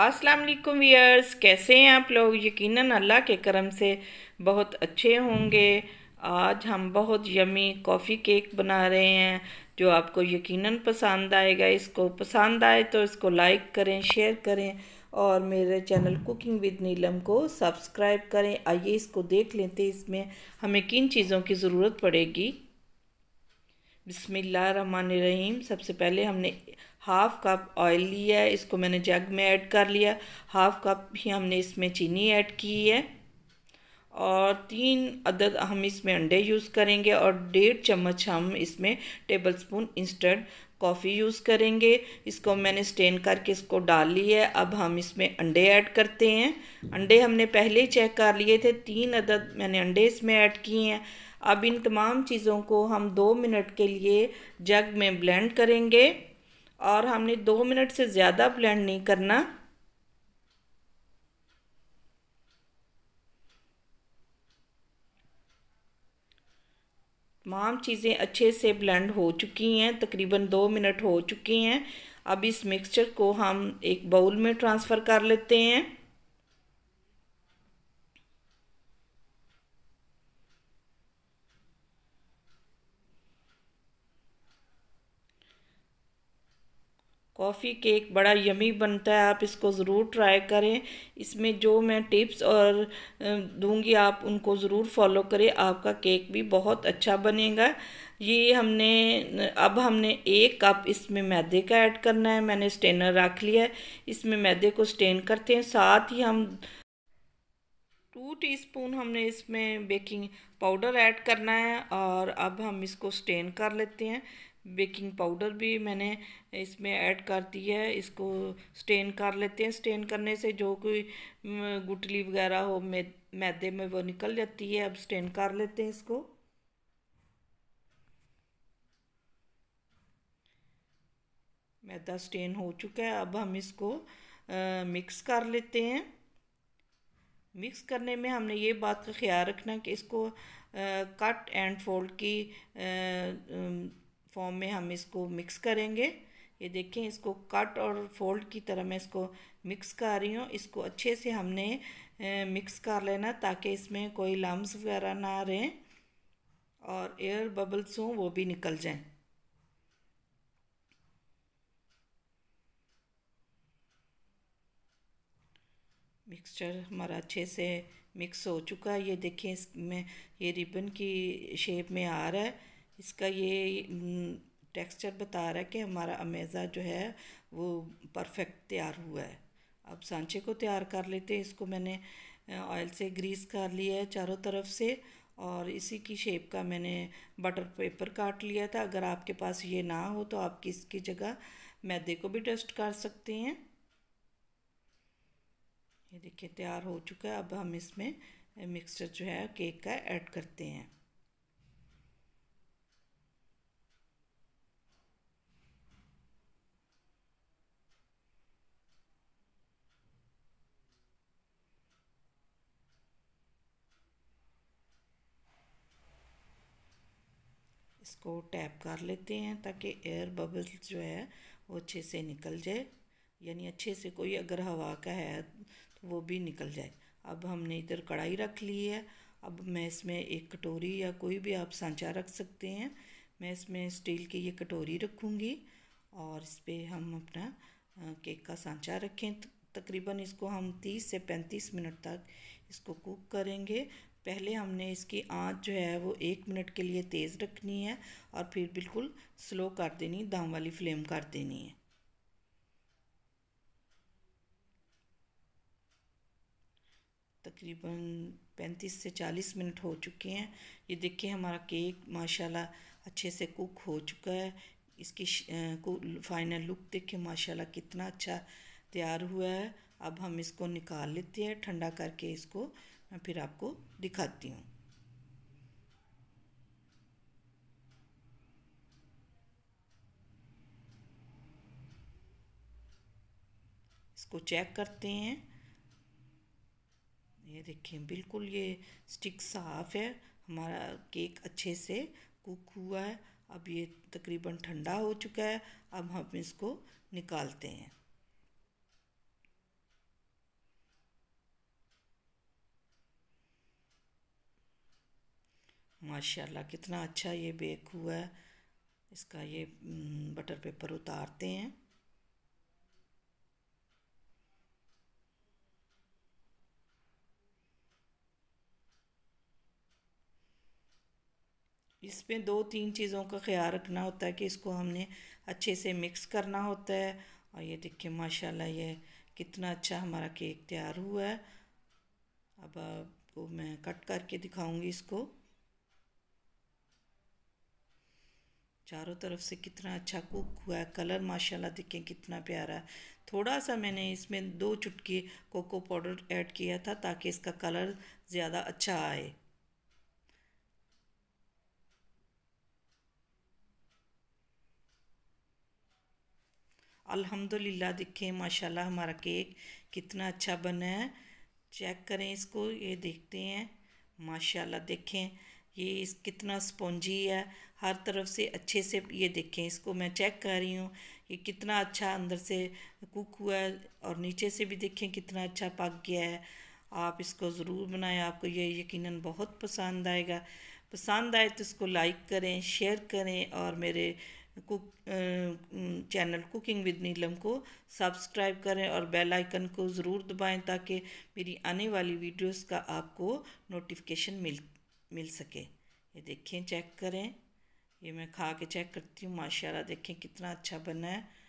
अस्सलाम वालेकुम वियर्स कैसे हैं आप लोग यकीनन अल्लाह के करम से बहुत अच्छे होंगे आज हम बहुत यमी कॉफ़ी केक बना रहे हैं जो आपको यकीनन पसंद आएगा इसको पसंद आए तो इसको लाइक करें शेयर करें और मेरे चैनल कुकिंग विद नीलम को सब्सक्राइब करें आइए इसको देख लेते हैं इसमें हमें किन चीज़ों की ज़रूरत पड़ेगी रहीम सबसे पहले हमने हाफ़ कप ऑयल लिया है इसको मैंने जग में ऐड कर लिया हाफ़ कप ही हमने इसमें चीनी ऐड की है और तीन अदद हम इसमें अंडे यूज़ करेंगे और डेढ़ चम्मच हम इसमें tablespoon instant coffee use करेंगे इसको मैंने स्टेन करके इसको डाल लिया है अब हम इसमें अंडे ऐड करते हैं अंडे हमने पहले ही चेक कर लिए थे तीन अदद मैंने अंडे इसमें ऐड किए हैं अब इन तमाम चीज़ों को हम दो मिनट के लिए जग में ब्लेंड करेंगे और हमने दो मिनट से ज़्यादा ब्लेंड नहीं करना तमाम चीज़ें अच्छे से ब्लेंड हो चुकी हैं तकरीबन दो मिनट हो चुके हैं अब इस मिक्सचर को हम एक बाउल में ट्रांसफ़र कर लेते हैं कॉफ़ी केक बड़ा यमी बनता है आप इसको ज़रूर ट्राई करें इसमें जो मैं टिप्स और दूंगी आप उनको ज़रूर फॉलो करें आपका केक भी बहुत अच्छा बनेगा ये हमने अब हमने एक कप इसमें मैदे का ऐड करना है मैंने स्टेनर रख लिया है इसमें मैदे को स्टेन करते हैं साथ ही हम टू टीस्पून हमने इसमें बेकिंग पाउडर ऐड करना है और अब हम इसको स्टेन कर लेते हैं बेकिंग पाउडर भी मैंने इसमें ऐड कर दी है इसको स्टेन कर लेते हैं स्टेन करने से जो कोई गुटली वगैरह हो मैदे में वो निकल जाती है अब स्टेन कर लेते हैं इसको मैदा स्टेन हो चुका है अब हम इसको आ, मिक्स कर लेते हैं मिक्स करने में हमने ये बात का ख्याल रखना कि इसको आ, कट एंड फोल्ड की आ, फॉर्म में हम इसको मिक्स करेंगे ये देखें इसको कट और फोल्ड की तरह मैं इसको मिक्स कर रही हूँ इसको अच्छे से हमने मिक्स कर लेना ताकि इसमें कोई लम्स वगैरह ना रहें और एयर बबल्स हों वो भी निकल जाएं मिक्सचर हमारा अच्छे से मिक्स हो चुका है ये देखें इसमें ये रिबन की शेप में आ रहा है इसका ये टेक्सचर बता रहा है कि हमारा अमेज़ा जो है वो परफेक्ट तैयार हुआ है अब सांचे को तैयार कर लेते हैं इसको मैंने ऑयल से ग्रीस कर लिया है चारों तरफ से और इसी की शेप का मैंने बटर पेपर काट लिया था अगर आपके पास ये ना हो तो आप किसकी जगह मैदे को भी डस्ट कर सकते हैं ये देखिए तैयार हो चुका है अब हम इसमें मिक्सचर जो है केक का ऐड करते हैं इसको टैप कर लेते हैं ताकि एयर बबल्स जो है वो अच्छे से निकल जाए यानी अच्छे से कोई अगर हवा का है तो वो भी निकल जाए अब हमने इधर कढ़ाई रख ली है अब मैं इसमें एक कटोरी या कोई भी आप सांचा रख सकते हैं मैं इसमें स्टील की ये कटोरी रखूँगी और इस पर हम अपना केक का सांचा रखें तकरीबन इसको हम 30 से 35 मिनट तक इसको कुक करेंगे पहले हमने इसकी आंच जो है वो एक मिनट के लिए तेज़ रखनी है और फिर बिल्कुल स्लो कर देनी दम वाली फ्लेम कर देनी है तकरीबन 35 से 40 मिनट हो चुके हैं ये देखिए हमारा केक माशाल्लाह अच्छे से कुक हो चुका है इसकी फाइनल लुक देखिए माशाल्लाह कितना अच्छा तैयार हुआ है अब हम इसको निकाल लेते हैं ठंडा करके इसको मैं फिर आपको दिखाती हूँ इसको चेक करते हैं ये देखिए बिल्कुल ये स्टिक साफ़ है हमारा केक अच्छे से कुक हुआ है अब ये तकरीबन ठंडा हो चुका है अब हम इसको निकालते हैं माशाल्लाह कितना अच्छा ये बेक हुआ है इसका ये बटर पेपर उतारते हैं इसमें दो तीन चीज़ों का ख्याल रखना होता है कि इसको हमने अच्छे से मिक्स करना होता है और ये देखिए माशाल्लाह ये कितना अच्छा हमारा केक तैयार हुआ है अब आपको मैं कट करके दिखाऊंगी इसको चारों तरफ से कितना अच्छा कुक हुआ है कलर माशाल्लाह देखें कितना प्यारा है थोड़ा सा मैंने इसमें दो चुटकी कोको पाउडर ऐड किया था ताकि इसका कलर ज़्यादा अच्छा आए अल्हम्दुलिल्लाह देखें माशाल्लाह हमारा केक कितना अच्छा बना है चेक करें इसको ये देखते हैं माशाल्लाह देखें ये इस कितना स्पॉन्जी है हर तरफ से अच्छे से ये देखें इसको मैं चेक कर रही हूँ ये कितना अच्छा अंदर से कुक हुआ है और नीचे से भी देखें कितना अच्छा पक गया है आप इसको ज़रूर बनाएं आपको ये यकीनन बहुत पसंद आएगा पसंद आए तो इसको लाइक करें शेयर करें और मेरे cook channel cooking with Neelam को सब्सक्राइब करें और बेल आइकन को ज़रूर दबाएं ताकि मेरी आने वाली वीडियोस का आपको नोटिफिकेशन मिल मिल सके ये देखें चेक करें ये मैं खा के चेक करती हूँ माशाल्लाह देखें कितना अच्छा बना है